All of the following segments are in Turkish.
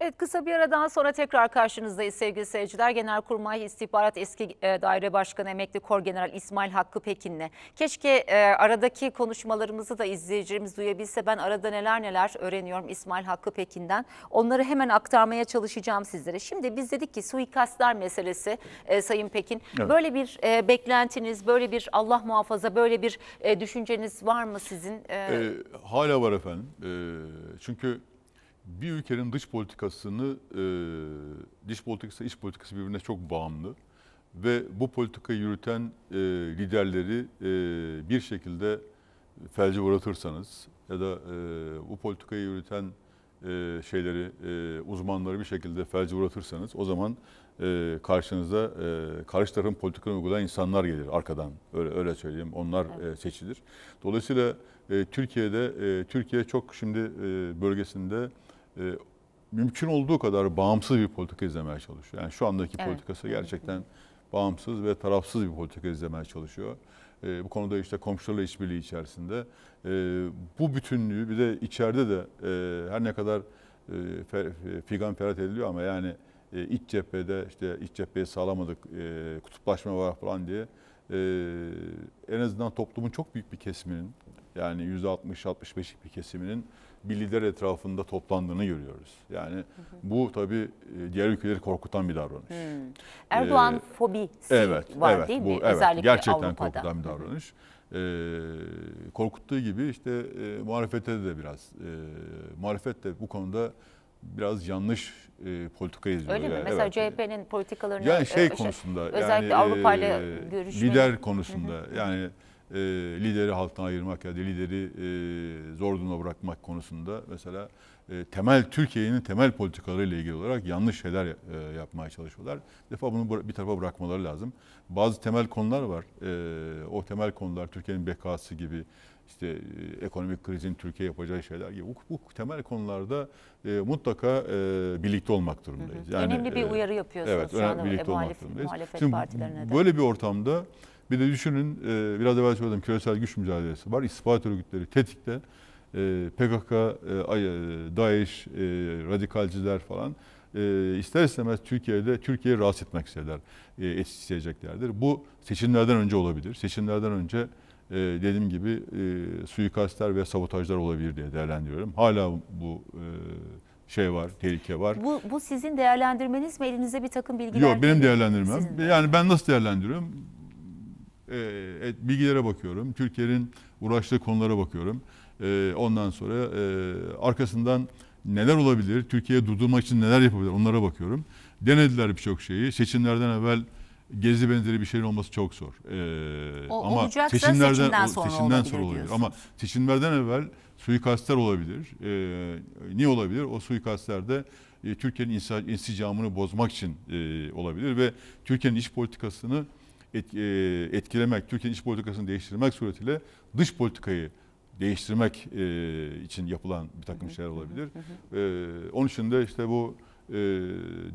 Evet kısa bir aradan sonra tekrar karşınızdayız sevgili seyirciler. Genelkurmay İstihbarat Eski e, Daire Başkanı Emekli Kor General İsmail Hakkı Pekin'le. Keşke e, aradaki konuşmalarımızı da izleyicilerimiz duyabilse. Ben arada neler neler öğreniyorum İsmail Hakkı Pekin'den. Onları hemen aktarmaya çalışacağım sizlere. Şimdi biz dedik ki suikastlar meselesi e, Sayın Pekin. Evet. Böyle bir e, beklentiniz, böyle bir Allah muhafaza böyle bir e, düşünceniz var mı sizin? E... E, hala var efendim. E, çünkü bir ülkenin dış politikasını, e, dış politikası, iç politikası birbirine çok bağımlı. Ve bu politikayı yürüten e, liderleri e, bir şekilde felce uğratırsanız ya da e, bu politikayı yürüten e, şeyleri, e, uzmanları bir şekilde felce uğratırsanız o zaman e, karşınıza e, karşı tarafın politikalarını uygulayan insanlar gelir arkadan. Öyle, öyle söyleyeyim. Onlar e, seçilir. Dolayısıyla e, Türkiye'de e, Türkiye çok şimdi e, bölgesinde e, mümkün olduğu kadar bağımsız bir politika izlemeye çalışıyor. Yani şu andaki evet. politikası gerçekten bağımsız ve tarafsız bir politika izlemeye çalışıyor. E, bu konuda işte komşularla işbirliği içerisinde e, bu bütünlüğü bir de içeride de e, her ne kadar e, fer, e, figan ferhat ediliyor ama yani e, iç cephede işte iç cepheyi sağlamadık, e, kutuplaşma var falan diye e, en azından toplumun çok büyük bir kesiminin yani %60-65'lik bir kesiminin bir lider etrafında toplandığını görüyoruz. Yani hı hı. bu tabii e, diğer ülkeleri korkutan bir davranış. Hmm. E, Erdoğan ee, fobisi evet, var evet, değil bu, mi? Evet, Özellikle gerçekten Avrupa'da. korkutan bir davranış. Hı hı. Ee, korkuttuğu gibi işte e, muhalefete de biraz, e, muhalefet de bu konuda biraz yanlış e, politika izliyor. Öyle mi? yani. Mesela evet. CHP'nin politikalarını... Yani şey e, konusunda... Özellikle yani, Avrupa ile e, görüşme... Lider konusunda hı hı. yani e, lideri halktan ayırmak ya da lideri e, zor durumda bırakmak konusunda mesela e, temel Türkiye'nin temel politikalarıyla ilgili olarak yanlış şeyler e, yapmaya çalışıyorlar. Bir defa bunu bir tarafa bırakmaları lazım. Bazı temel konular var. E, o temel konular Türkiye'nin bekası gibi işte e, ekonomik krizin Türkiye yapacağı şeyler gibi bu, bu temel konularda e, mutlaka e, birlikte olmak durumundayız. Hı Yani, önemli bir e, uyarı yapıyorsunuz evet, şu anda birlikte e, muhalif, olmak durumundayız. muhalefet Şimdi, partilerine de. Böyle bir ortamda bir de düşünün e, biraz evvel söyledim küresel güç mücadelesi var. İstihbarat örgütleri tetikte. E, PKK, e, e DAEŞ, e, radikalciler falan e, ister istemez Türkiye'de Türkiye'yi rahatsız etmek isterler, e, isteyeceklerdir. Bu seçimlerden önce olabilir. Seçimlerden önce e, dediğim gibi e, suikastler ve sabotajlar olabilir diye değerlendiriyorum. Hala bu e, şey var, tehlike var. Bu, bu sizin değerlendirmeniz mi? Elinize bir takım bilgiler Yok benim değerlendirmem. Sizin. Yani ben nasıl değerlendiriyorum? Ee, e, bilgilere bakıyorum. Türkiye'nin uğraştığı konulara bakıyorum. E, ondan sonra e, arkasından neler olabilir? Türkiye'ye durdurmak için neler yapabilir? Onlara bakıyorum. Denediler birçok şeyi. Seçimlerden evvel gezi benzeri bir şeyin olması çok zor. Ee, o, ama seçimlerden seçimden sonra seçimden olabilir, sonra olabilir. ama seçimlerden evvel suikastlar olabilir. Ee, niye olabilir? O suikastler de e, Türkiye'nin insicamını bozmak için e, olabilir ve Türkiye'nin iç politikasını etkilemek, Türkiye'nin iç politikasını değiştirmek suretiyle dış politikayı değiştirmek için yapılan bir takım şeyler olabilir. Onun için de işte bu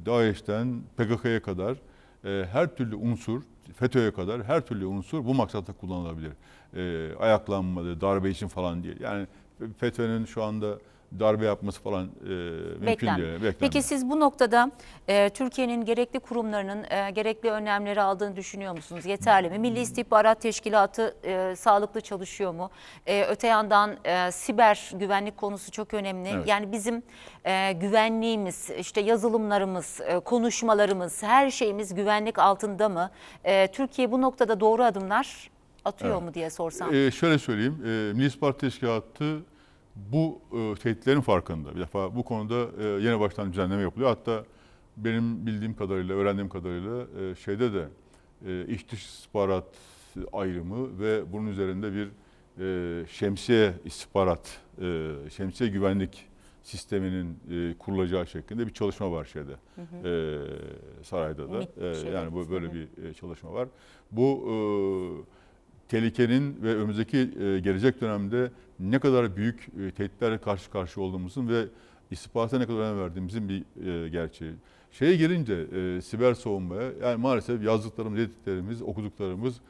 DAEŞ'ten PKK'ya kadar her türlü unsur, FETÖ'ye kadar her türlü unsur bu maksatta kullanılabilir. Ayaklanma, darbe için falan değil. Yani FETÖ'nün şu anda darbe yapması falan e, mümkün Beklen. değil. Beklenmiyor. Peki siz bu noktada e, Türkiye'nin gerekli kurumlarının e, gerekli önlemleri aldığını düşünüyor musunuz? Yeterli mi? Milli İstihbarat Teşkilatı e, sağlıklı çalışıyor mu? E, öte yandan e, siber güvenlik konusu çok önemli. Evet. Yani bizim e, güvenliğimiz, işte yazılımlarımız, e, konuşmalarımız, her şeyimiz güvenlik altında mı? E, Türkiye bu noktada doğru adımlar atıyor evet. mu diye sorsam. Ee, şöyle söyleyeyim, e, Milli İstihbarat Teşkilatı bu e, tehditlerin farkında. Bir defa bu konuda e, yeni baştan düzenleme yapılıyor. Hatta benim bildiğim kadarıyla, öğrendiğim kadarıyla e, şeyde de e, iç dış istihbarat ayrımı ve bunun üzerinde bir e, şemsiye istihbarat, e, şemsiye güvenlik sisteminin e, kurulacağı şeklinde bir çalışma var şeyde. Hı hı. E, sarayda da. e, şey, yani bu böyle bir e, çalışma var. Bu e, tehlikenin ve önümüzdeki e, gelecek dönemde ne kadar büyük e, tehditlerle karşı karşıya olduğumuzun ve istihbarata ne kadar önem verdiğimizin bir e, gerçeği. Şeye gelince e, siber savunmaya yani maalesef yazdıklarımız, dediklerimiz, okuduklarımız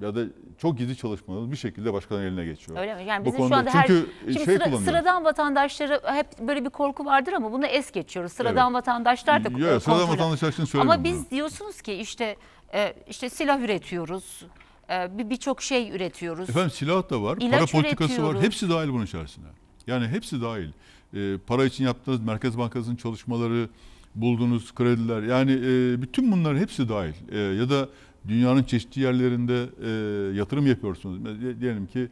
ya da çok gizli çalışmalarımız bir şekilde başkanın eline geçiyor. Öyle mi? Yani bizim konuda. şu anda her Çünkü e, şimdi şey sıra, sıradan vatandaşları hep böyle bir korku vardır ama bunu es geçiyoruz. Sıradan evet. vatandaşlar da Yok, sıradan vatandaşlar için söylüyorum. Ama biz diyorsunuz ki işte e, işte silah üretiyoruz. E, birçok şey üretiyoruz. Efendim silah da var, İlaç para politikası var. Hepsi dahil bunun içerisine. Yani hepsi dahil. Para için yaptığınız Merkez Bankası'nın çalışmaları, bulduğunuz krediler yani e, bütün bunlar hepsi dahil e, ya da dünyanın çeşitli yerlerinde e, yatırım yapıyorsunuz. Diyelim ki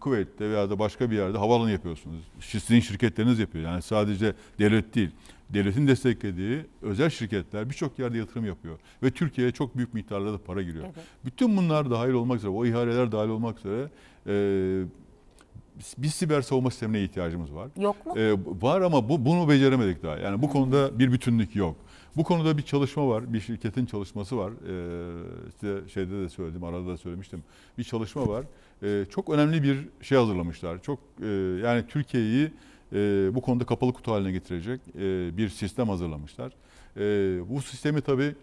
Kuveyt'te veya da başka bir yerde havaalanı yapıyorsunuz. Sizin şirketleriniz yapıyor. Yani sadece devlet değil. Devletin desteklediği özel şirketler birçok yerde yatırım yapıyor. Ve Türkiye'ye çok büyük miktarlarda para giriyor. Evet. Bütün bunlar dahil olmak üzere, o ihaleler dahil olmak üzere e, bir siber savunma sistemine ihtiyacımız var. Yok mu? Ee, var ama bu bunu beceremedik daha. Yani bu konuda hmm. bir bütünlük yok. Bu konuda bir çalışma var, bir şirketin çalışması var. Ee, işte şeyde de söyledim, arada da söylemiştim. Bir çalışma var. Ee, çok önemli bir şey hazırlamışlar. Çok e, yani Türkiye'yi e, bu konuda kapalı kutu haline getirecek e, bir sistem hazırlamışlar. E, bu sistemi tabii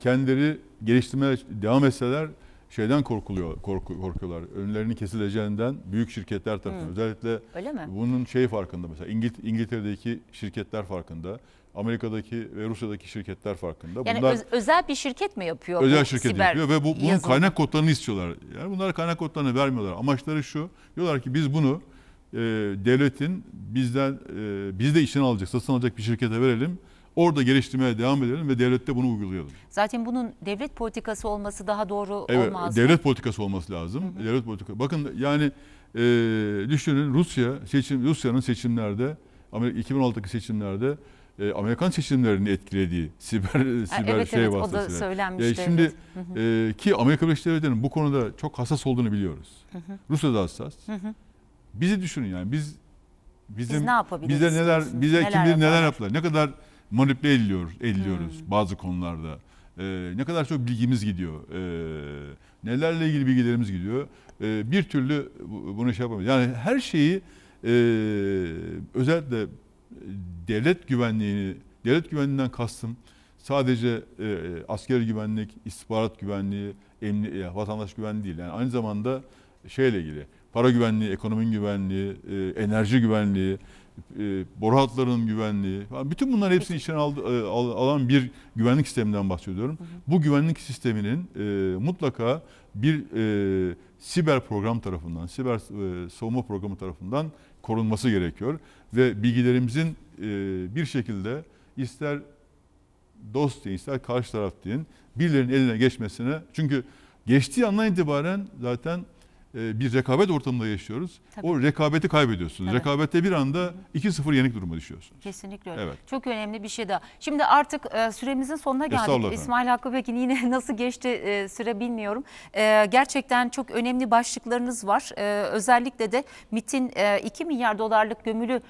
kendileri geliştirmeye devam etseler şeyden korkuluyor korku, korkuyorlar. Önlerini kesileceğinden büyük şirketler tarafından. Hı. Özellikle Öyle mi? bunun şeyi farkında mesela İngil İngiltere'deki şirketler farkında. Amerika'daki ve Rusya'daki şirketler farkında. Yani bunlar, özel bir şirket mi yapıyor? Özel şirket siber yapıyor ve bu, bunun yazılım. kaynak kodlarını istiyorlar. Yani bunlara kaynak kodlarını vermiyorlar. Amaçları şu. Diyorlar ki biz bunu e, devletin bizden e, biz de işini alacak, satın alacak bir şirkete verelim. Orada geliştirmeye devam edelim ve devlette bunu uygulayalım. Zaten bunun devlet politikası olması daha doğru evet, olmaz Evet, Devlet politikası olması lazım. Hı hı. Devlet politikası. Bakın yani e, düşünün Rusya seçim Rusya'nın seçimlerde Amerika 2016'daki seçimlerde e, Amerikan seçimlerini etkilediği siber e, siber evet, şey evet, vasıtasıyla. O da e, söylenmişti. E, şimdi evet. e, ki Amerika Birleşik Devletleri'nin bu konuda çok hassas olduğunu biliyoruz. Hı hı. Rusya da hassas. Hı hı. Bizi düşünün yani biz bizim biz ne bize neler bize neler kim bilir neler yapar. Ne kadar manipüle ediliyor, ediliyoruz hmm. bazı konularda. Ee, ne kadar çok bilgimiz gidiyor. Ee, nelerle ilgili bilgilerimiz gidiyor. Ee, bir türlü bunu şey yapamıyoruz. Yani her şeyi e, özellikle devlet güvenliğini, devlet güvenliğinden kastım sadece e, ee, askeri güvenlik, istihbarat güvenliği, emni, e, vatandaş güvenliği değil. Yani aynı zamanda şeyle ilgili para güvenliği, ekonomi güvenliği, e, enerji güvenliği, e, boru hatlarının güvenliği bütün bunların hepsini içine aldı, e, al, alan bir güvenlik sisteminden bahsediyorum. Hı hı. Bu güvenlik sisteminin e, mutlaka bir e, siber program tarafından, siber e, savunma programı tarafından korunması gerekiyor ve bilgilerimizin e, bir şekilde ister dost diye ister karşı taraf diye birilerinin eline geçmesine çünkü geçtiği andan itibaren zaten e, bir rekabet ortamında yaşıyoruz. Tabii. O rekabeti kaybediyorsunuz. Evet. Rekabette bir anda 2-0 yenik duruma düşüyorsunuz. Kesinlikle öyle. Evet. Çok önemli bir şey daha. Şimdi artık e, süremizin sonuna geldik. İsmail Hakkı Pekin yine nasıl geçti e, süre bilmiyorum. Gerçekten çok önemli başlıklarınız var. Özellikle de MIT'in 2 milyar dolarlık gömülü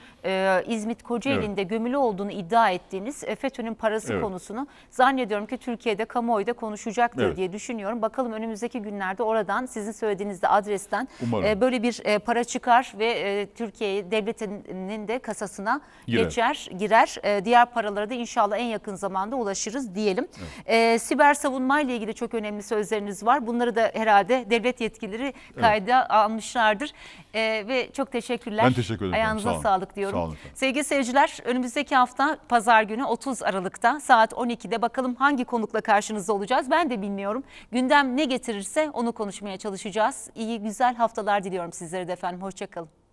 İzmit Kocaeli'nde evet. gömülü olduğunu iddia ettiğiniz FETÖ'nün parası evet. konusunu zannediyorum ki Türkiye'de kamuoyu da konuşacaktır evet. diye düşünüyorum. Bakalım önümüzdeki günlerde oradan sizin söylediğinizde adres Kafkasya'dan Umarım. Ee, böyle bir e, para çıkar ve e, Türkiye devletinin de kasasına girer. geçer, girer. E, diğer paralara da inşallah en yakın zamanda ulaşırız diyelim. Evet. Siber savunma ile ilgili çok önemli sözleriniz var. Bunları da herhalde devlet yetkilileri kayda evet. almışlardır. Ve çok teşekkürler. Ben teşekkür ederim. Ayağınıza Sağ sağlık diyorum. Sağ olun. Sevgili seyirciler önümüzdeki hafta pazar günü 30 Aralık'ta saat 12'de bakalım hangi konukla karşınızda olacağız. Ben de bilmiyorum. Gündem ne getirirse onu konuşmaya çalışacağız. İyi güzel haftalar diliyorum sizlere de efendim. Hoşçakalın.